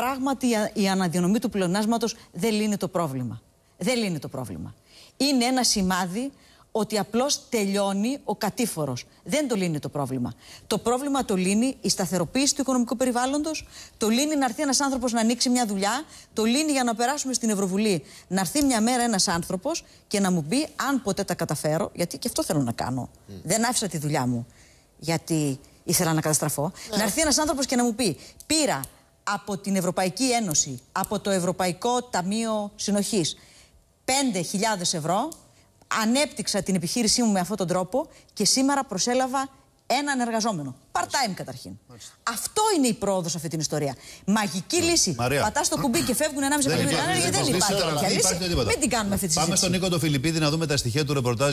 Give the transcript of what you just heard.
πράγματι η αναδιανομή του πλεονάσματος δεν λύνει το πρόβλημα. Δεν λύνει το πρόβλημα. Είναι ένα σημάδι ότι απλώς τελειώνει ο κατήφορος. Δεν το λύνει το πρόβλημα. Το πρόβλημα το λύνει η σταθεροποίηση του οικονομικού περιβάλλοντος, το λύνει να έρθει ένας άνθρωπος να ανοίξει μια δουλειά, το λύνει για να περάσουμε στην Ευρωβουλή, να έρθει μια μέρα ένας άνθρωπος και να μου πει αν ποτέ τα καταφέρω, γιατί και αυτό θέλω να κάνω. Mm. Δεν άφησα τη δουλειά μου γιατί ήθελα να καταστραφώ. Yeah. Ναι. Να έρθει ένας άνθρωπος και να μου πει πήρα από την Ευρωπαϊκή Ένωση, από το Ευρωπαϊκό Ταμείο Συνοχής 5.000 ευρώ, ανέπτυξα την επιχείρησή μου με αυτόν τον τρόπο και σήμερα προσέλαβα έναν εργαζόμενο. Part-time καταρχήν. Αυτό είναι η πρόοδος αυτή την ιστορία. Μαγική ναι. λύση. Πατάς το κουμπί και φεύγουν 1,5 εκατομμύρια. Ναι, ναι, δεν υπάρχει δεν Μην την κάνουμε αυτή τη συζήτηση. Πάμε στον Νίκο του Φιλιππίδη να δούμε τα στοιχεία του ρεπορτάζ.